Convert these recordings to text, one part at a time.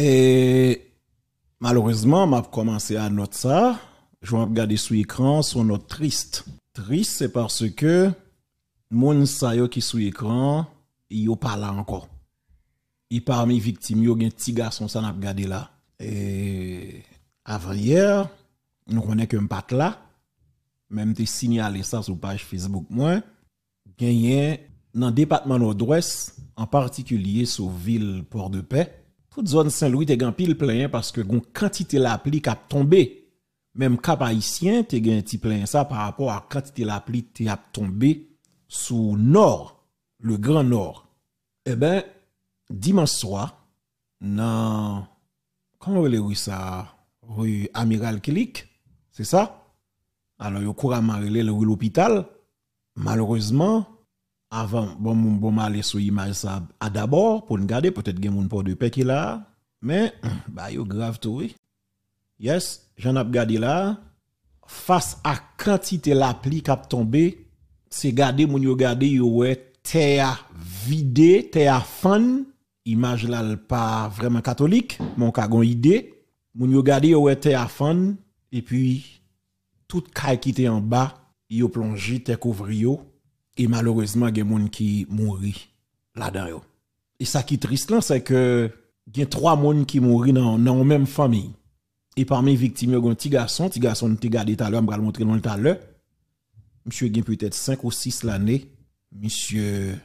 Et malheureusement, m'a commencé à noter ça. Je vais regarder sur l'écran, son notre triste. Triste, c'est parce que les sa qui qui sur l'écran, yo pas là encore. Et parmi victimes, il y a un petit garçon ça n'a regardé là. Et avant hier, nous connais qu'un pat là. Même te signalé ça sur page Facebook moi. a dans le département nord-ouest, en particulier sur ville Port-de-Paix, toute zone Saint-Louis t'es un pile plein hein, parce que la quantité la pluie qui a tombé. Même cap haïtien t'es un petit plein ça par rapport à quantité la pluie qui a tombé sous nord, le grand nord. Eh bien, dimanche soir dans comment vous ça rue Amiral Kilik, c'est ça? Alors, il y a couramment l'hôpital. Malheureusement, avant, bon, bon, bon, aller sur l'image ça, à d'abord, pour nous garder, peut-être qu'il y a de paix qui là, mais, bah, yo grave tout, oui. Yes, j'en ai regardé là, face à quantité l'appli qui a tombé, c'est garder, mon yo garder, yo ouais, terre vidé, terre fan, image là, pas vraiment catholique, mon kagon idée, mon yo garder, yo ouais, terre fan, et puis, toute caille qui était en bas, yo plongé, terre couvri et malheureusement il y a des gens qui mourent là-dedans et ça qui est triste c'est que il y a trois personnes qui mourent dans la même famille et parmi les victimes il y a un petit garçon petit garçon a gardé tout à l'heure je vais le montrer tout à l'heure monsieur a peut-être 5 ou 6 l'année monsieur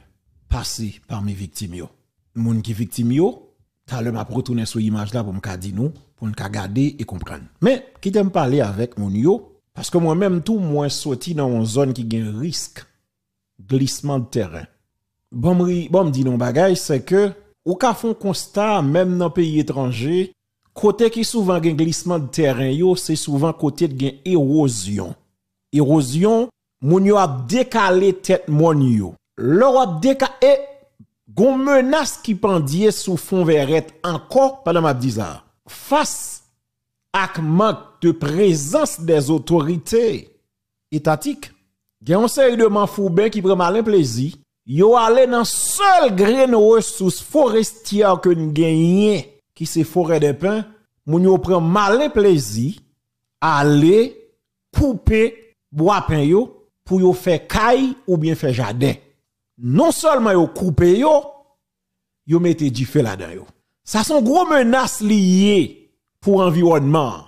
passé parmi les victimes Les gens qui sont victimes, tout à retourner sur l'image pour me dire nous pour garder et comprendre mais qui t'aime parler avec mon yo parce que moi-même tout moi sorti dans une zone qui a un risque glissement de terrain. Bon, me dit non bagage, c'est que, au cas font constat, même dans pays étrangers, côté qui souvent un glissement de terrain, c'est souvent côté de l'érosion. érosion. Érosion, moun yo décalé tête mon yo. Leur décalé, gon menace qui pendie sous fond verrette encore, pendant ma Face à manque de présence des autorités étatiques, il y a un série de qui prend malin plaisir. Yo aller dans seul grain ressource forestière que nous avons, qui c'est forêt de pain, Ils yo prend malin plaisir. Aller couper bois pin yo pour yo faire caille ou bien faire jardin. Non seulement yo coupé yo, yo mettez du fait là-dedans yo. Ça sont gros menaces liées pour l'environnement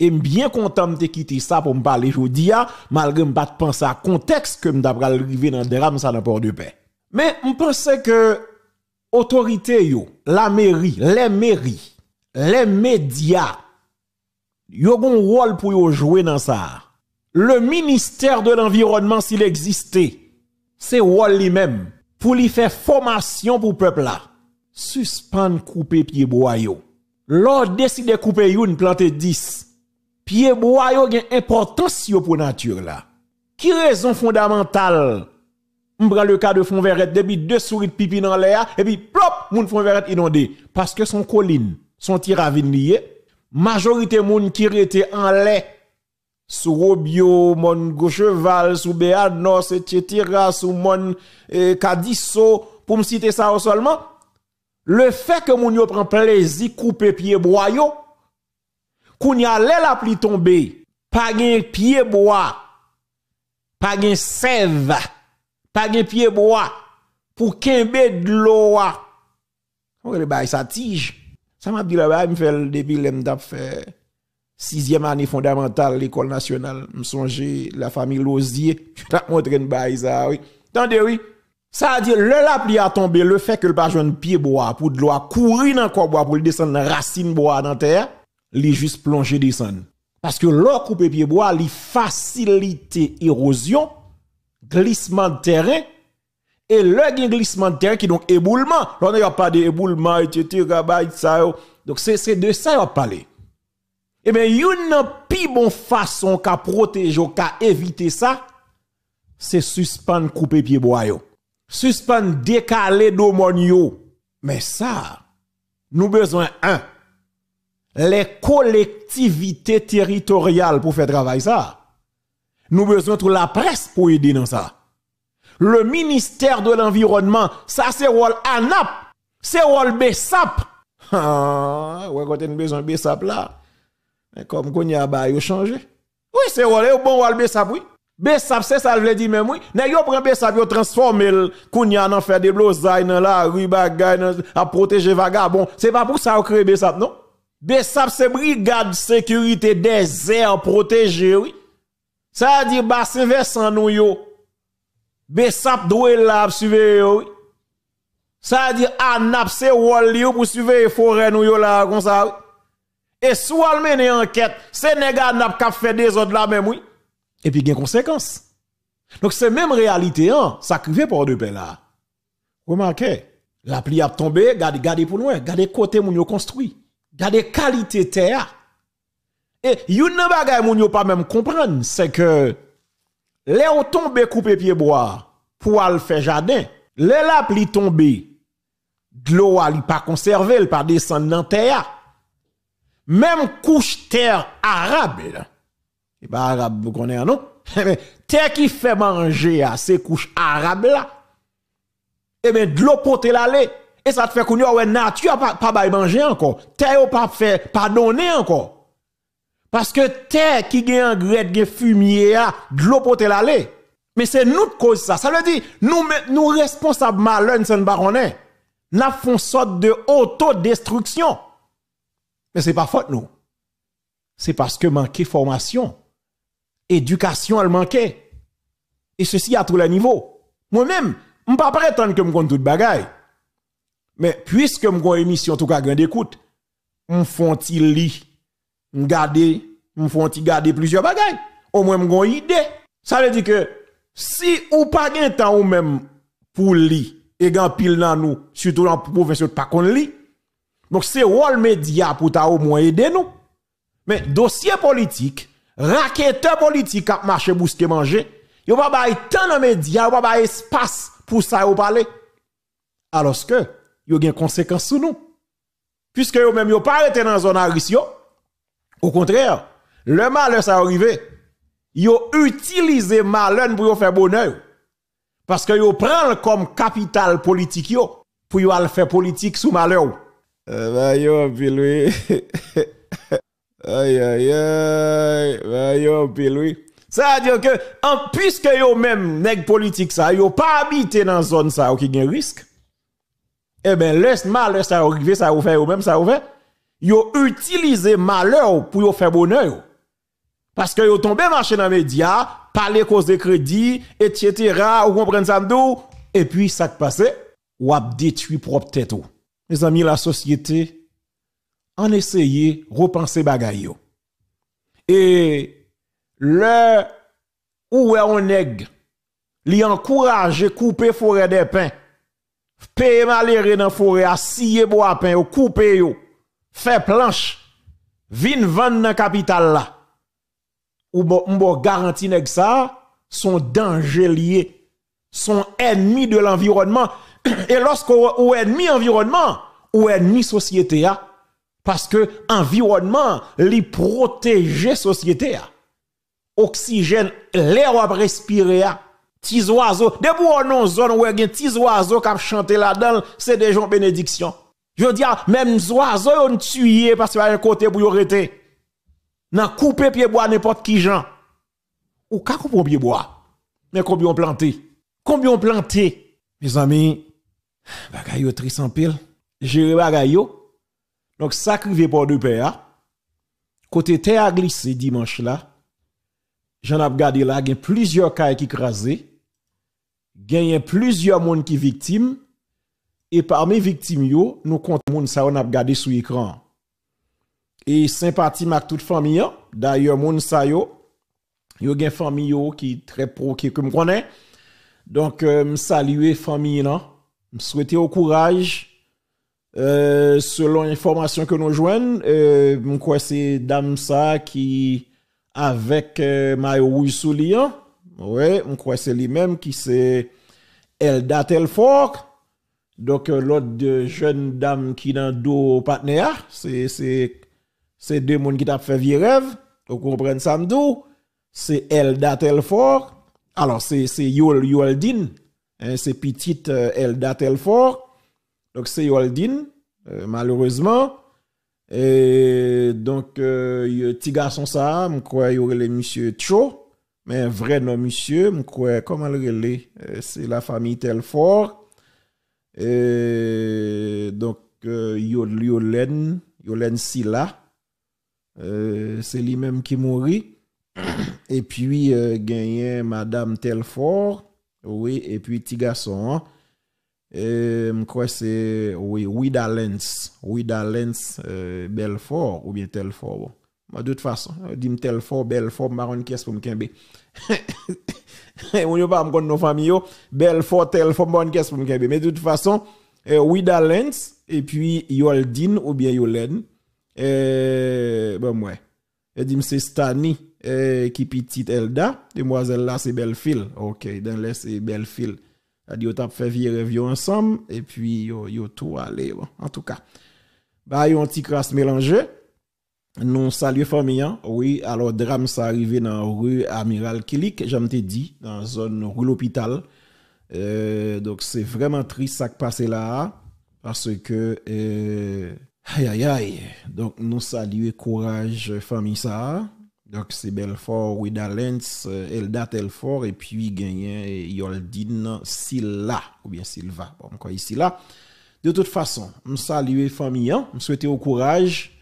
et bien content de quitter ça pour me parler aujourd'hui hein, malgré me pas penser à contexte que me arrivé arriver dans le dérame, ça n'a pas de paix mais on pense que l'autorité, la mairie les mairies les médias yo un rôle pour jouer dans ça le ministère de l'environnement s'il existait c'est rôle lui-même pour lui faire formation pour le peuple là suspendre couper pied boyo l'or décide couper une planter 10 pied bois yo gen importance yo pour nature là. Qui raison fondamentale prend le cas de fond verrette depuis deux souris de pipi dans l'air et puis plop moun fond verrette inondé parce que son colline, son tiravine lié, majorité moun qui étaient en l'air sous Robio, mon Gaucheval, sous Béanos, etc., sous mon eh, pour me citer ça seulement, le fait que les yo prend plaisir couper pieds broyaux qu'on y a la pluie tombe, pas un pied bois, pas un sève, pas un pied bois, pour kembe de l'eau. Ou le bail sa tige. Ça m'a dit là-bas, me fait depuis m'a fait sixième année fondamentale l'école nationale. Me songe la famille Losier, je t'ai montré une bail ça, oui. Tendez, oui. Ça a dit le la pluie a tombé, le fait que le pas de pied bois pour de l'eau courir dans le bois pour le descendre dans la racine bois dans terre li juste plonger descend Parce que l'on coupe pied bois, li facilite érosion, glissement de terrain, et le glissement de terrain qui donc éboulement. Là, a pas d'éboulement, etc., Donc, c'est de ça qu'on parle. Et eh bien, une plus bonne façon qu'à protéger, qu'à éviter ça, c'est suspendre couper pied bois. Suspendre décaler Mais ça, nous besoin un les collectivités territoriales pour faire travail ça. Nous besoin de la presse pour aider dans ça. Le ministère de l'environnement, ça c'est rôle ANAP, c'est rôle BESAP. Ah, ouais, quand de besoin BESAP là. Mais comme qu'on y a bah, changé. Oui, c'est rôle eh, bon BESAP oui. Besap, c'est ça, je l'ai dire, même oui. vous yo prend Besap, yo transforme le Kounia en faire des blosailles dans la rue, à protéger vagabond. C'est pas pour ça qu'on crée Besap, non? Besap c'est brigade sécurité des airs protégés, oui. Ça veut dire bassin versant nous yo. Besap doué là suive oui. Ça veut dire anap ah, c'est wall pour surveiller forêt nous yo là comme ça. Oui. Et soit le mener enquête, c'est n'a pas fait des autres là même oui. Et puis il y a Donc c'est même réalité hein, ça crivait pour de paix là. Remarquez, la pli a tombé, gardez pour loin, gardez côté moun yo construit y a qualités qualités terre. Et vous bagaille moun yo pas même comprendre, c'est que les ou tombe couper pied bois pour aller faire jardin. Les la pli tombé, de l'eau li pas conservé, elle pas descendre dans terre. Même couche terre arable Et eh pas ben, arabe vous connaissez non eh ben, terre qui fait manger à ah, ces couches arabes Et eh bien de l'eau pour l'aller et ça te fait qu'on ouais, nature pas pas manger encore. Terre pas fait pas encore. Parce que terre qui gagne en qui fumier a, ah, de l'eau pour l'aller. Mais c'est nous qui cause ça. Ça veut dire nous nous responsables malheur c'est baronnet. N'a font sorte de autodestruction. Mais c'est pas faute nous. C'est parce que manquer formation. Éducation elle manquait. Et ceci à tous les niveaux. Moi-même, je ne pas prétendre que je compte le bagaille. Mais puisque une émission en tout cas grande écoute, on font il lit, on garder, on garder plusieurs bagages. Au moins mon idée. Ça veut dire que si ou pas le temps ou même pour lire, et gan pile dans nous, surtout dans province pas qu'on li. Donc c'est rôle média pour ta au moins aider nous. Mais dossier politique, raqueteur politique qui marché bousqué manger, yo pas de tant dans média, yo pas espace pour ça yo parler. Alors que a des conséquences sur nous. Puisque vous même pas arrêté dans zone à risque Au contraire, le malheur ça arrivé. ont utilisé malheur pour faire bonheur. Parce que vous prenez comme capital politique pour pour yo faire politique sous malheur. bah yo aïe aïe bah yo Ça veut dire que puisque eux même nèg politique ça, yo pas habité dans zone ça qui gen risque eh bien, le malheur, ça arriver, ça ouvre ou même ça ouvre. ils ont utilisé malheur pour faire bonheur. Parce que ont tombé marché dans les médias, parler cause de crédit, etc., ou comprendre ça, et puis ça qui passe, ou ont détruit propre tête. Mes amis, la société, en essayer, repenser bagay yo. Et le, où est on nèg, li encourager, couper forêt des pins, Paye malheureux dans forêt à scier bois pain couper yo faire planche vin vendre dans capitale là ou bon que garanti nèg ça sont danger lié sont ennemis de l'environnement et lorsque ou ennemi environnement ou ennemi société parce que environnement li protéger société oxygène l'air à respirer Tis oiseaux. de pour non zone où il oiseaux qui chanté là-dedans, c'est des gens bénédiction. Je veux dire, même les oiseaux ont tué parce que y a un côté pour y arrêter. N'a coupé pied bois n'importe qui gens. Ou ka coupé pied bois. Mais combien ont planté? Combien ont planté? Mes amis, bagayo yo tris pile. J'ai ça Donc Donc sacrifié pour deux pères. Hein. Côté terre glissé dimanche là. J'en ai gardé là, il y a plusieurs cas qui écrasé a plusieurs monde qui victimes et parmi victimes nous comptons monde ça on a regardé sur l'écran. Et sympathie avec toute famille hein. d'ailleurs monde ça yo yo famille yo qui très pro qui me connais Donc euh, saluer famille là, hein. souhaiter au courage euh, selon information que nous avons euh, je crois que c'est dame ça qui, avec euh, oui, on croit c'est lui-même qui c'est Elda fort... Donc, euh, l'autre jeune dame qui dans dos partenaire, c'est, c'est, c'est deux monde qui t'a fait vieux rêve. Vous comprenez ça, m'dou? C'est Elda fort... Alors, c'est, c'est Yol Yoldin. Hein, c'est petite euh, Elda Donc, c'est Yoldin, euh, malheureusement. Et donc, euh, petit garçon ça, je crois, il y aurait les monsieur Tcho... Mais vrai nom, monsieur, comment le euh, C'est la famille Telfort. donc, euh, Yolen, Yolen Silla. Euh, c'est lui-même qui mourit. Et puis, gagné Madame Telfort. Oui, et puis, petit garçon. Hein? c'est oui, Belfort ou bien Telfort mais de toute façon, je eh, dis telle fort, belle fort, maron qui est pour me kembe. On ne pas no nos familles, belle fort, telle fort, marron pour me Mais de toute façon, Wida Lens, et puis Yoldin ou bien Yolen, eh, et ben moi, je eh, dis c'est Stani qui qui petite Elda, demoiselle là c'est Bellefil. Ok, dans l'est c'est Bellefil. dit yo tap fait vie vieux ensemble, et puis yo, yo tout aller En tout cas, bah, yon petit crasse mélangeux. Nous saluons famille. Oui, alors drame s'est arrivé dans rue Amiral Kilik, j'ai te dit, dans zone rue l'hôpital. Euh, donc c'est vraiment triste ça qui passé là parce que euh, aïe aïe aïe. Donc nous saluons courage famille ça. Donc c'est Belfort, Widalens, euh, Eldat, Elfort, et puis gagné Yoldin Silla ou bien Silva. Bon quoi ici là. De toute façon, nous saluons famille, nous hein. souhaitons au courage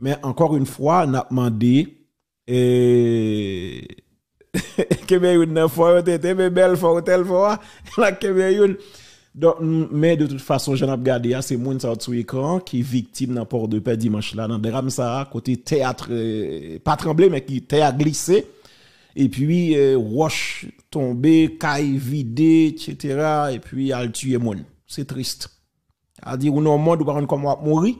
mais encore une fois, on a demandé eh, que fois mais belle fois la mais de toute façon j'en ai pas hein, c'est moins monde sur écran qui victime dans port de paix dimanche là dans drame ça côté théâtre euh, pas tremblé mais qui théâtre glissé et puis euh, roche tombé caille vidée etc et puis a tué monde c'est triste à dire au monde ou pas comment mourir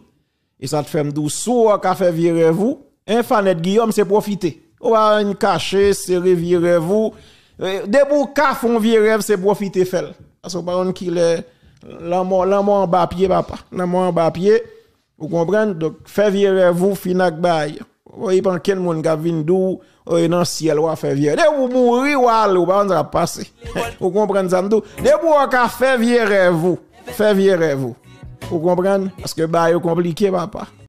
et ça te fait un soit qu'a fait virer vous. Un fanet Guillaume, c'est profiter. Ou va une cacher, c'est virer vous. Debout, ka font virer, c'est profiter, fait. Parce que parle qu'il est l'amour en bas pied, papa. L'amour en bas Vous comprenez? Donc, fait virer vous, finac bail. y pan ken moun gavin dou, dans nan ciel ou fait virer. De ou mouri ou al ou pas passer. Vous comprenez ça? De ou ka fait virer vous. Fait virer vous. Vous comprenez Parce que bah, est compliqué, papa.